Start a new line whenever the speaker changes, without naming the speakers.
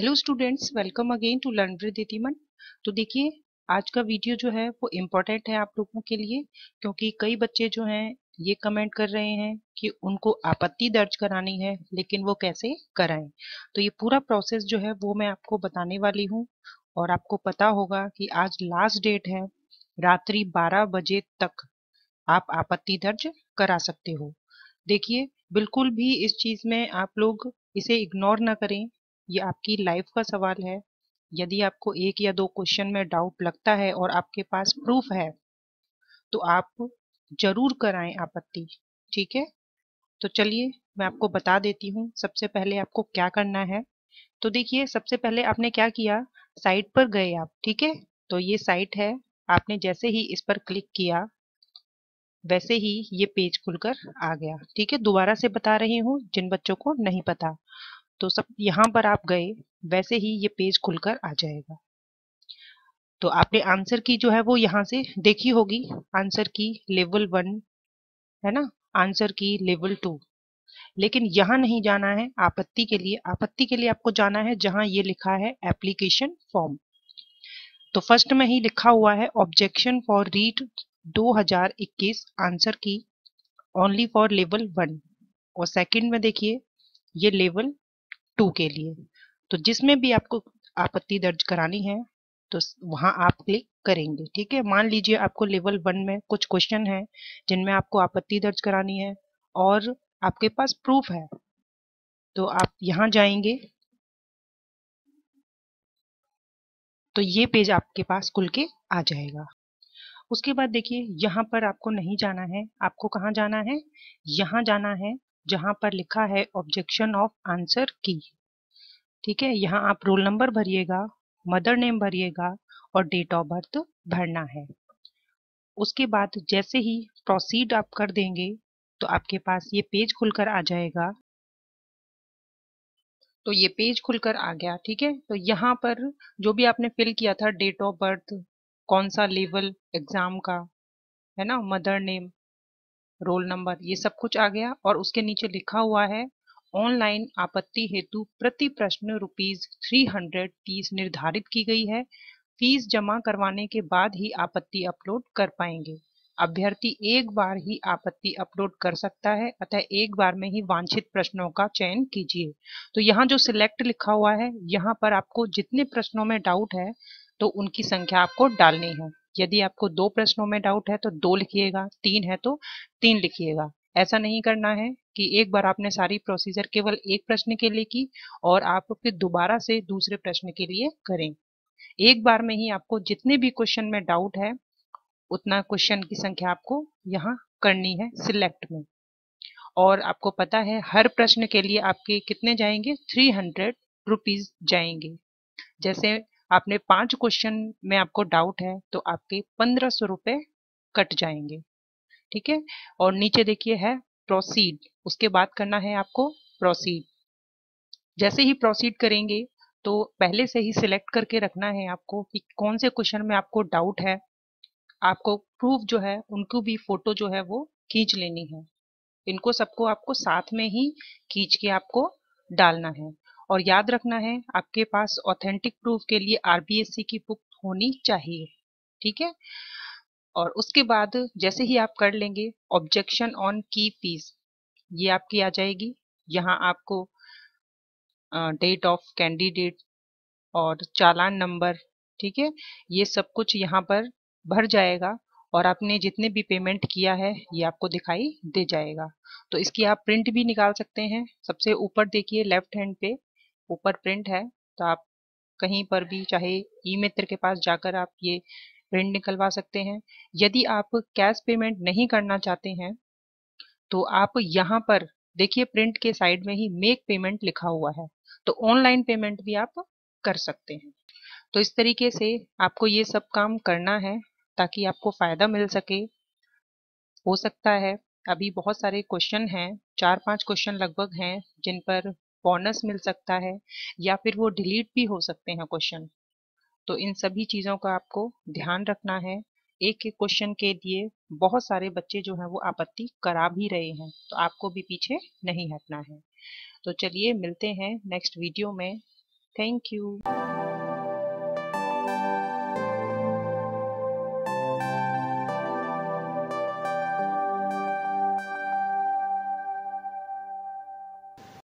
hello students welcome again to learn with Ditiman तो देखिए आज का वीडियो जो है वो इम्पोर्टेंट है आप लोगों के लिए क्योंकि कई बच्चे जो हैं ये कमेंट कर रहे हैं कि उनको आपत्ति दर्ज करानी है लेकिन वो कैसे कराएं तो ये पूरा प्रोसेस जो है वो मैं आपको बताने वाली हूँ और आपको पता होगा कि आज लास्ट डेट है रात्रि बारह बजे तक आप आपत्ति दर्ज करा सकते हो देखिए बिल्कुल भी इस चीज़ में आप लोग इसे इग्नोर ना करें ये आपकी लाइफ का सवाल है यदि आपको एक या दो क्वेश्चन में डाउट लगता है और आपके पास प्रूफ है तो आप जरूर कराएं आपत्ति ठीक है तो चलिए मैं आपको बता देती हूँ सबसे पहले आपको क्या करना है तो देखिए सबसे पहले आपने क्या किया साइट पर गए आप ठीक है तो ये साइट है आपने जैसे ही इस पर क्लिक किया वैसे ही ये पेज खुलकर आ गया ठीक है दोबारा से बता रही हूँ जिन बच्चों को नहीं पता तो सब यहाँ पर आप गए वैसे ही ये पेज खुलकर आ जाएगा तो आपने आंसर की जो है वो यहाँ से देखी होगी आंसर की लेवल वन है ना आंसर की लेवल टू लेकिन यहाँ नहीं जाना है आपत्ति के लिए आपत्ति के लिए आपको जाना है जहाँ ये लिखा है एप्लीकेशन फॉर्म तो फर्स्ट में ही लिखा हुआ है objection for REET 2021 answer key only for level one और सेकंड में देखिए ये लेवल टू के लिए तो जिसमें भी आपको आपत्ति दर्ज करानी है तो वहां आप क्लिक करेंगे ठीक है मान लीजिए आपको लेवल वन में कुछ क्वेश्चन है जिनमें आपको आपत्ति दर्ज करानी है और आपके पास प्रूफ है तो आप यहां जाएंगे तो ये पेज आपके पास खुल के आ जाएगा उसके बाद देखिए यहां पर आपको नहीं जाना है आपको कहाँ जाना है यहां जाना है जहां पर लिखा है ऑब्जेक्शन ऑफ आंसर की ठीक है यहाँ आप रोल नंबर भरिएगा मदर नेम भरिएगा और डेट ऑफ बर्थ भरना है उसके बाद जैसे ही प्रोसीड आप कर देंगे तो आपके पास ये पेज खुलकर आ जाएगा तो ये पेज खुलकर आ गया ठीक है तो यहाँ पर जो भी आपने फिल किया था डेट ऑफ बर्थ कौन सा लेवल एग्जाम का है ना मदर नेम रोल नंबर ये सब कुछ आ गया और उसके नीचे लिखा हुआ है ऑनलाइन आपत्ति हेतु प्रति प्रश्न रुपीज थ्री हंड्रेड फीस निर्धारित की गई है फीस जमा करवाने के बाद ही आपत्ति अपलोड कर पाएंगे अभ्यर्थी एक बार ही आपत्ति अपलोड कर सकता है अतः एक बार में ही वांछित प्रश्नों का चयन कीजिए तो यहाँ जो सिलेक्ट लिखा हुआ है यहाँ पर आपको जितने प्रश्नों में डाउट है तो उनकी संख्या आपको डालनी है यदि आपको दो प्रश्नों में डाउट है तो दो लिखिएगा तीन है तो तीन लिखिएगा ऐसा नहीं करना है कि एक बार आपने सारी प्रोसीजर केवल एक प्रश्न के लिए की और आप फिर दोबारा से दूसरे प्रश्न के लिए करें एक बार में ही आपको जितने भी क्वेश्चन में डाउट है उतना क्वेश्चन की संख्या आपको यहाँ करनी है सिलेक्ट में और आपको पता है हर प्रश्न के लिए आपके कितने जाएंगे थ्री हंड्रेड रुपीज जाएंगे जैसे आपने पांच क्वेश्चन में आपको डाउट है तो आपके पंद्रह सौ रुपये कट जाएंगे ठीक है और नीचे देखिए है प्रोसीड उसके बाद करना है आपको प्रोसीड जैसे ही प्रोसीड करेंगे तो पहले से ही सिलेक्ट करके रखना है आपको कि कौन से क्वेश्चन में आपको डाउट है आपको प्रूफ जो है उनको भी फोटो जो है वो खींच लेनी है इनको सबको आपको साथ में ही खींच के आपको डालना है और याद रखना है आपके पास ऑथेंटिक प्रूफ के लिए आरबीएससी की बुक होनी चाहिए ठीक है और उसके बाद जैसे ही आप कर लेंगे ऑब्जेक्शन ऑन की फीस ये आपकी आ जाएगी यहाँ आपको डेट ऑफ कैंडिडेट और चालान नंबर ठीक है ये सब कुछ यहाँ पर भर जाएगा और आपने जितने भी पेमेंट किया है ये आपको दिखाई दे जाएगा तो इसकी आप प्रिंट भी निकाल सकते हैं सबसे ऊपर देखिए लेफ्ट हैंड पे ऊपर प्रिंट है तो आप कहीं पर भी चाहे ई मित्र के पास जाकर आप ये प्रिंट निकलवा सकते हैं यदि आप कैश पेमेंट नहीं करना चाहते हैं तो आप यहाँ पर देखिए प्रिंट के साइड में ही मेक पेमेंट लिखा हुआ है तो ऑनलाइन पेमेंट भी आप कर सकते हैं तो इस तरीके से आपको ये सब काम करना है ताकि आपको फ़ायदा मिल सके हो सकता है अभी बहुत सारे क्वेश्चन हैं चार पांच क्वेश्चन लगभग हैं जिन पर बोनस मिल सकता है या फिर वो डिलीट भी हो सकते हैं क्वेश्चन तो इन सभी चीज़ों का आपको ध्यान रखना है एक एक क्वेश्चन के लिए बहुत सारे बच्चे जो हैं वो आपत्ति करा भी रहे हैं तो आपको भी पीछे नहीं हटना है तो चलिए मिलते हैं नेक्स्ट वीडियो में थैंक यू